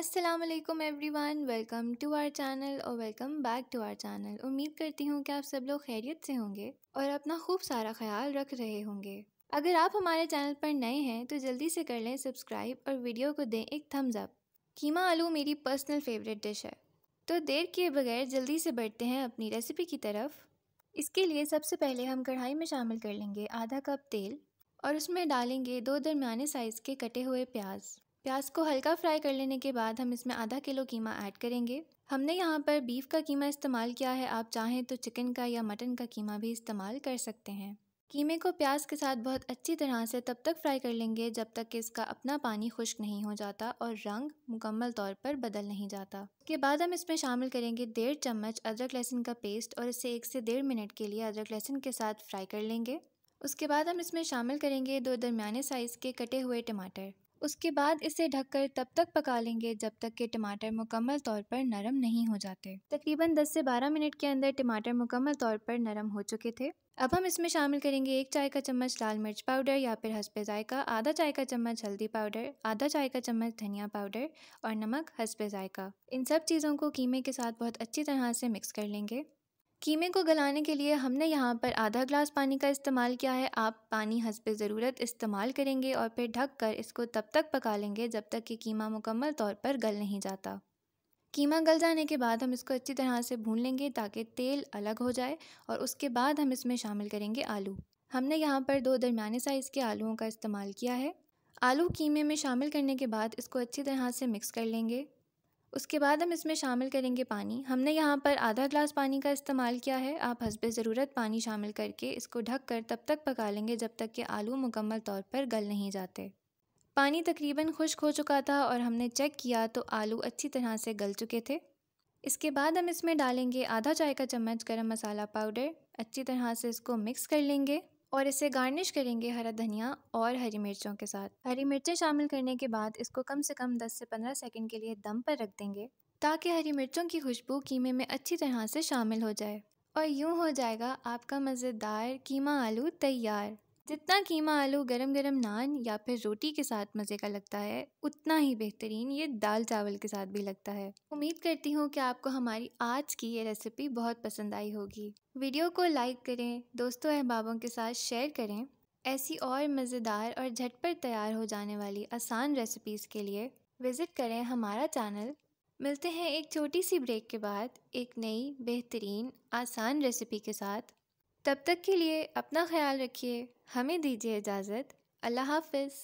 Aslam everyone welcome to our channel और welcome back to our channel उम्मीद करती हूँ कि आप सब लोग खैरियत से होंगे और अपना खूब सारा ख्याल रख रहे होंगे अगर आप हमारे चैनल पर नए हैं तो जल्दी से कर लें सब्सक्राइब और वीडियो को दें एक थम्स अप कीमा आलू मेरी पर्सनल फेवरेट डिश है तो देर किए बगैर जल्दी से बढ़ते हैं अपनी रेसिपी की तरफ इसके लिए सबसे पहले हम कढ़ाई में शामिल कर लेंगे आधा कप तेल और उसमें डालेंगे दो दरमियाने साइज़ के कटे हुए प्याज प्याज को हल्का फ्राई कर लेने के बाद हम इसमें आधा किलो कीमा ऐड करेंगे हमने यहाँ पर बीफ का कीमा इस्तेमाल किया है आप चाहें तो चिकन का या मटन का कीमा भी इस्तेमाल कर सकते हैं कीमे को प्याज के साथ बहुत अच्छी तरह से तब तक फ्राई कर लेंगे जब तक कि इसका अपना पानी खुश्क नहीं हो जाता और रंग मुकम्मल तौर पर बदल नहीं जाता के बाद हम इसमें शामिल करेंगे डेढ़ चम्मच अदरक लहसुन का पेस्ट और इसे एक से डेढ़ मिनट के लिए अदरक लहसुन के साथ फ्राई कर लेंगे उसके बाद हम इसमें शामिल करेंगे दो दरमिया साइज़ के कटे हुए टमाटर उसके बाद इसे ढककर तब तक पका लेंगे जब तक के टमाटर मुकम्मल तौर पर नरम नहीं हो जाते तकरीबन 10 से 12 मिनट के अंदर टमाटर मुकम्मल तौर पर नरम हो चुके थे अब हम इसमें शामिल करेंगे एक चाय का चम्मच लाल मिर्च पाउडर या फिर हसबे जायका आधा चाय का चम्मच हल्दी पाउडर आधा चाय का चम्मच धनिया पाउडर और नमक हसबे जायका इन सब चीज़ों को कीमे के साथ बहुत अच्छी तरह से मिक्स कर लेंगे कीमे को गलाने के लिए हमने यहाँ पर आधा ग्लास पानी का इस्तेमाल किया है आप पानी हंसब ज़रूरत इस्तेमाल करेंगे और फिर ढक कर इसको तब तक पका लेंगे जब तक कि कीमा मुकम्मल तौर पर गल नहीं जाता कीमा गल जाने के बाद हम इसको अच्छी तरह से भून लेंगे ताकि तेल अलग हो जाए और उसके बाद हम इसमें शामिल करेंगे आलू हमने यहाँ पर दो दरमिया साइज़ के आलूओं का इस्तेमाल किया है आलू कीमे में शामिल करने के बाद इसको अच्छी तरह से मिक्स कर लेंगे उसके बाद हम इसमें शामिल करेंगे पानी हमने यहाँ पर आधा ग्लास पानी का इस्तेमाल किया है आप हसब ज़रूरत पानी शामिल करके इसको ढक कर तब तक पका लेंगे जब तक कि आलू मुकम्मल तौर पर गल नहीं जाते पानी तकरीबन खुश्क हो चुका था और हमने चेक किया तो आलू अच्छी तरह से गल चुके थे इसके बाद हम इसमें डालेंगे आधा चाय का चम्मच गर्म मसाला पाउडर अच्छी तरह से इसको मिक्स कर लेंगे और इसे गार्निश करेंगे हरा धनिया और हरी मिर्चों के साथ हरी मिर्चें शामिल करने के बाद इसको कम से कम 10 से 15 सेकंड के लिए दम पर रख देंगे ताकि हरी मिर्चों की खुशबू कीमे में अच्छी तरह से शामिल हो जाए और यूँ हो जाएगा आपका मज़ेदार कीमा आलू तैयार जितना कीमा आलू गरम गरम नान या फिर रोटी के साथ मज़े का लगता है उतना ही बेहतरीन ये दाल चावल के साथ भी लगता है उम्मीद करती हूँ कि आपको हमारी आज की ये रेसिपी बहुत पसंद आई होगी वीडियो को लाइक करें दोस्तों अहबाबों के साथ शेयर करें ऐसी और मज़ेदार और झटपट तैयार हो जाने वाली आसान रेसिपीज़ के लिए विज़िट करें हमारा चैनल मिलते हैं एक छोटी सी ब्रेक के बाद एक नई बेहतरीन आसान रेसिपी के साथ तब तक के लिए अपना ख्याल रखिए हमें दीजिए इजाज़त अल्लाह हाफिज़